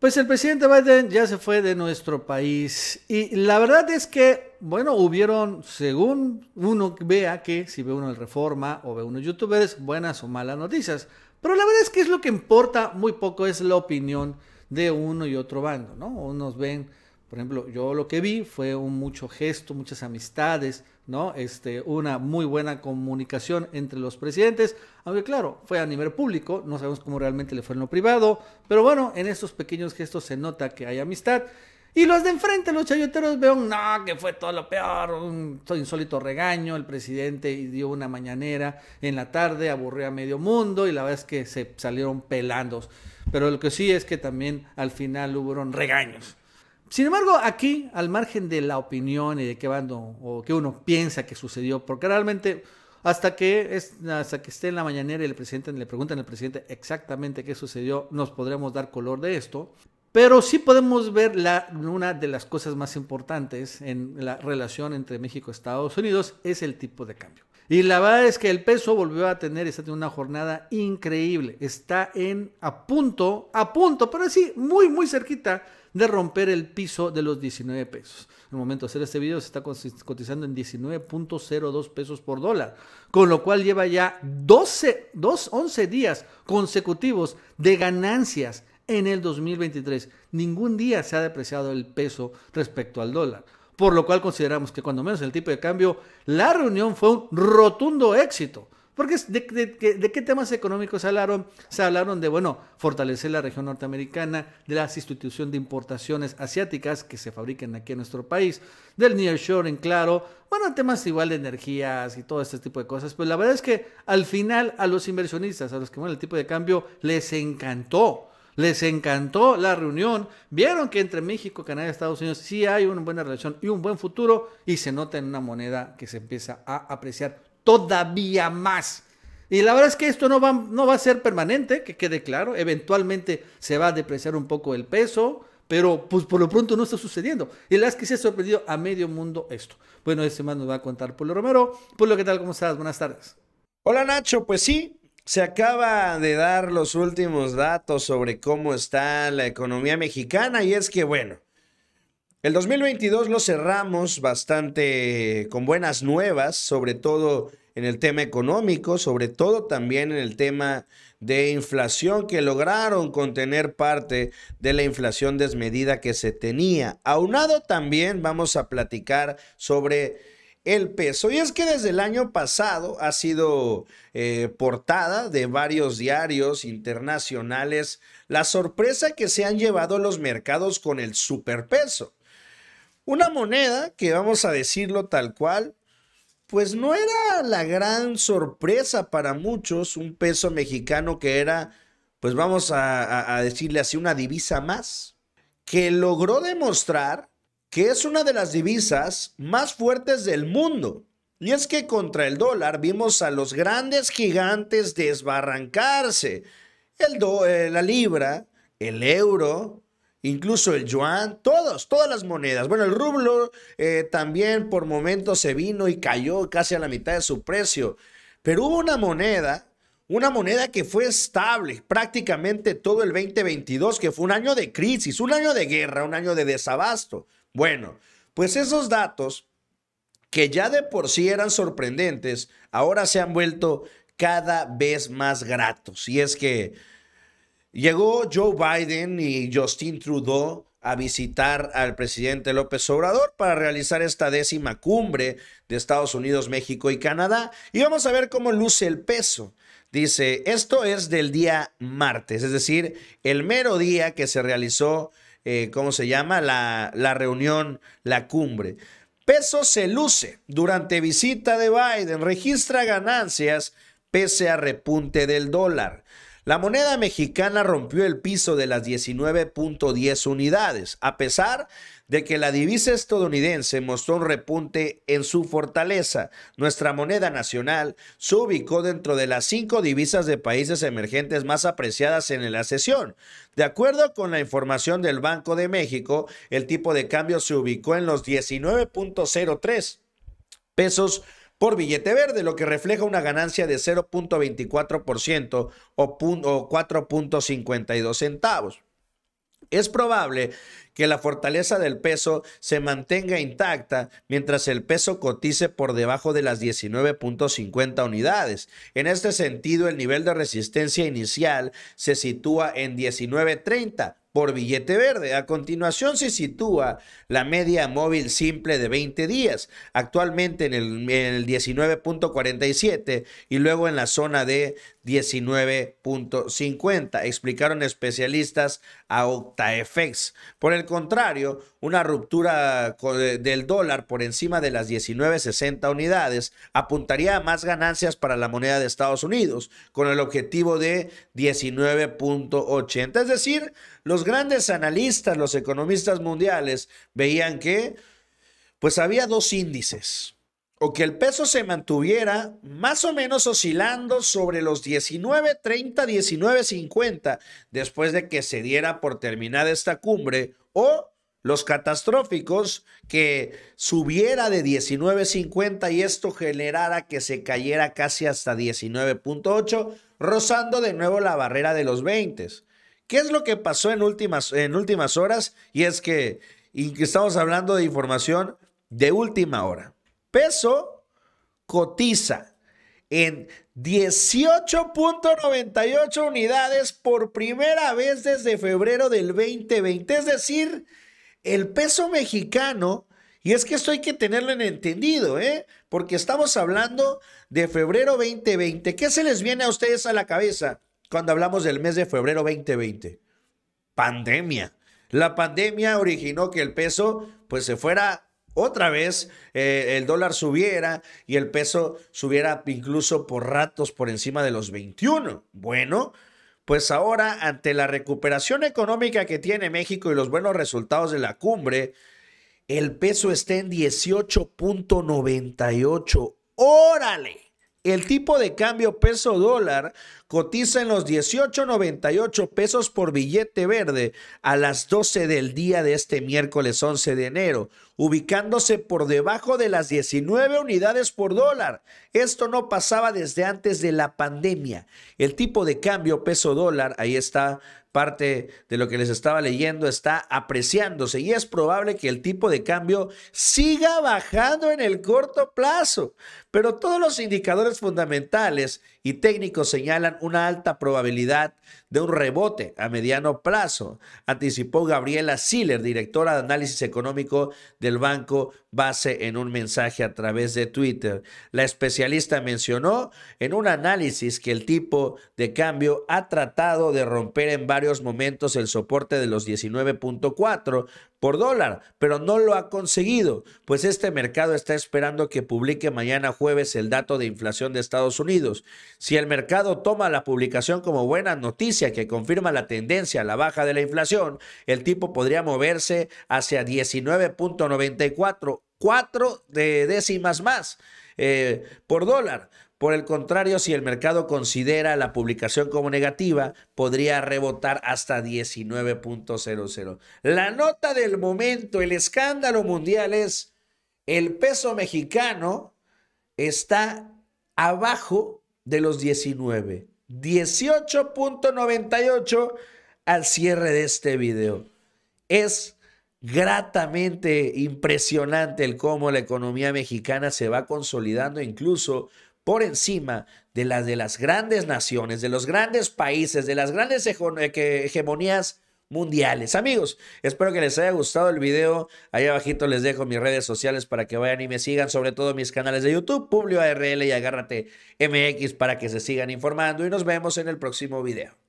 Pues el presidente Biden ya se fue de nuestro país y la verdad es que, bueno, hubieron, según uno vea que, si ve uno el Reforma o ve uno youtubers, buenas o malas noticias. Pero la verdad es que es lo que importa muy poco, es la opinión de uno y otro bando, ¿no? Unos ven por ejemplo, yo lo que vi fue un mucho gesto, muchas amistades, ¿no? Este, una muy buena comunicación entre los presidentes, aunque claro, fue a nivel público, no sabemos cómo realmente le fue en lo privado, pero bueno, en estos pequeños gestos se nota que hay amistad. Y los de enfrente, los chayoteros, veo, que fue todo lo peor, un insólito regaño, el presidente dio una mañanera en la tarde, aburrió a medio mundo y la verdad es que se salieron pelandos. Pero lo que sí es que también al final hubo regaños. Sin embargo, aquí, al margen de la opinión y de qué bando o qué uno piensa que sucedió, porque realmente hasta que, es, hasta que esté en la mañanera y el presidente le preguntan al presidente exactamente qué sucedió, nos podremos dar color de esto. Pero sí podemos ver la, una de las cosas más importantes en la relación entre México y Estados Unidos es el tipo de cambio. Y la verdad es que el peso volvió a tener, esta teniendo una jornada increíble. Está en a punto, a punto, pero sí, muy, muy cerquita de romper el piso de los 19 pesos. En el momento de hacer este video se está cotizando en 19.02 pesos por dólar, con lo cual lleva ya 12, 2, 11 días consecutivos de ganancias en el 2023. Ningún día se ha depreciado el peso respecto al dólar por lo cual consideramos que cuando menos el tipo de cambio, la reunión fue un rotundo éxito. Porque de, qué temas económicos hablaron? Se hablaron de, bueno, fortalecer la región norteamericana, de las instituciones de importaciones asiáticas que se fabrican aquí en nuestro país, del en claro, bueno, temas igual de energías y todo este tipo de cosas. Pero la verdad es que al final a los inversionistas, a los que bueno, el tipo de cambio, les encantó les encantó la reunión, vieron que entre México, Canadá y Estados Unidos sí hay una buena relación y un buen futuro y se nota en una moneda que se empieza a apreciar todavía más. Y la verdad es que esto no va, no va a ser permanente, que quede claro, eventualmente se va a depreciar un poco el peso, pero pues por lo pronto no está sucediendo. Y la es que se ha sorprendido a medio mundo esto. Bueno, este más nos va a contar Polo Romero. Polo, ¿qué tal? ¿Cómo estás? Buenas tardes. Hola Nacho, pues sí, se acaba de dar los últimos datos sobre cómo está la economía mexicana y es que, bueno, el 2022 lo cerramos bastante eh, con buenas nuevas, sobre todo en el tema económico, sobre todo también en el tema de inflación, que lograron contener parte de la inflación desmedida que se tenía. Aunado también vamos a platicar sobre el peso. Y es que desde el año pasado ha sido eh, portada de varios diarios internacionales la sorpresa que se han llevado los mercados con el superpeso. Una moneda que vamos a decirlo tal cual, pues no era la gran sorpresa para muchos, un peso mexicano que era, pues vamos a decirle así, una divisa más, que logró demostrar que es una de las divisas más fuertes del mundo. Y es que contra el dólar vimos a los grandes gigantes desbarrancarse. El eh, la libra, el euro, incluso el yuan, todos, todas las monedas. Bueno, el rublo eh, también por momentos se vino y cayó casi a la mitad de su precio. Pero hubo una moneda, una moneda que fue estable prácticamente todo el 2022, que fue un año de crisis, un año de guerra, un año de desabasto. Bueno, pues esos datos que ya de por sí eran sorprendentes, ahora se han vuelto cada vez más gratos. Y es que llegó Joe Biden y Justin Trudeau a visitar al presidente López Obrador para realizar esta décima cumbre de Estados Unidos, México y Canadá. Y vamos a ver cómo luce el peso. Dice, esto es del día martes, es decir, el mero día que se realizó eh, ¿cómo se llama? La, la reunión, la cumbre. Peso se luce durante visita de Biden, registra ganancias pese a repunte del dólar. La moneda mexicana rompió el piso de las 19.10 unidades, a pesar de que la divisa estadounidense mostró un repunte en su fortaleza. Nuestra moneda nacional se ubicó dentro de las cinco divisas de países emergentes más apreciadas en la sesión. De acuerdo con la información del Banco de México, el tipo de cambio se ubicó en los 19.03 pesos por billete verde, lo que refleja una ganancia de 0.24% o 4.52 centavos. Es probable que la fortaleza del peso se mantenga intacta mientras el peso cotice por debajo de las 19.50 unidades. En este sentido, el nivel de resistencia inicial se sitúa en 19.30 por billete verde. A continuación se sitúa la media móvil simple de 20 días, actualmente en el, el 19.47 y luego en la zona de 19.50, explicaron especialistas a OctaFX. Por el contrario, una ruptura eh, del dólar por encima de las 19.60 unidades apuntaría a más ganancias para la moneda de Estados Unidos, con el objetivo de 19.80, es decir, los grandes analistas, los economistas mundiales, veían que pues había dos índices. O que el peso se mantuviera más o menos oscilando sobre los 19.30, 19.50 después de que se diera por terminada esta cumbre, o los catastróficos que subiera de 19.50 y esto generara que se cayera casi hasta 19.8, rozando de nuevo la barrera de los 20. ¿Qué es lo que pasó en últimas, en últimas horas? Y es que estamos hablando de información de última hora. Peso cotiza en 18.98 unidades por primera vez desde febrero del 2020. Es decir, el peso mexicano, y es que esto hay que tenerlo en entendido, ¿eh? porque estamos hablando de febrero 2020. ¿Qué se les viene a ustedes a la cabeza? cuando hablamos del mes de febrero 2020. Pandemia. La pandemia originó que el peso pues se fuera otra vez eh, el dólar subiera y el peso subiera incluso por ratos por encima de los 21. Bueno, pues ahora ante la recuperación económica que tiene México y los buenos resultados de la cumbre, el peso está en 18.98. Órale. El tipo de cambio peso dólar cotiza en los 18.98 pesos por billete verde a las 12 del día de este miércoles 11 de enero, ubicándose por debajo de las 19 unidades por dólar. Esto no pasaba desde antes de la pandemia. El tipo de cambio peso dólar, ahí está parte de lo que les estaba leyendo está apreciándose y es probable que el tipo de cambio siga bajando en el corto plazo, pero todos los indicadores fundamentales y técnicos señalan una alta probabilidad de un rebote a mediano plazo, anticipó Gabriela Siller, directora de análisis económico del banco base en un mensaje a través de Twitter. La especialista mencionó en un análisis que el tipo de cambio ha tratado de romper en base varios momentos el soporte de los 19.4 por dólar, pero no lo ha conseguido, pues este mercado está esperando que publique mañana jueves el dato de inflación de Estados Unidos. Si el mercado toma la publicación como buena noticia que confirma la tendencia a la baja de la inflación, el tipo podría moverse hacia 19.94, cuatro de décimas más eh, por dólar por el contrario, si el mercado considera la publicación como negativa, podría rebotar hasta 19.00. La nota del momento, el escándalo mundial es el peso mexicano está abajo de los 19. 18.98 al cierre de este video. Es gratamente impresionante el cómo la economía mexicana se va consolidando incluso por encima de las de las grandes naciones, de los grandes países, de las grandes eh, hegemonías mundiales. Amigos, espero que les haya gustado el video. Ahí abajito les dejo mis redes sociales para que vayan y me sigan, sobre todo mis canales de YouTube, Publio ARL y Agárrate MX para que se sigan informando y nos vemos en el próximo video.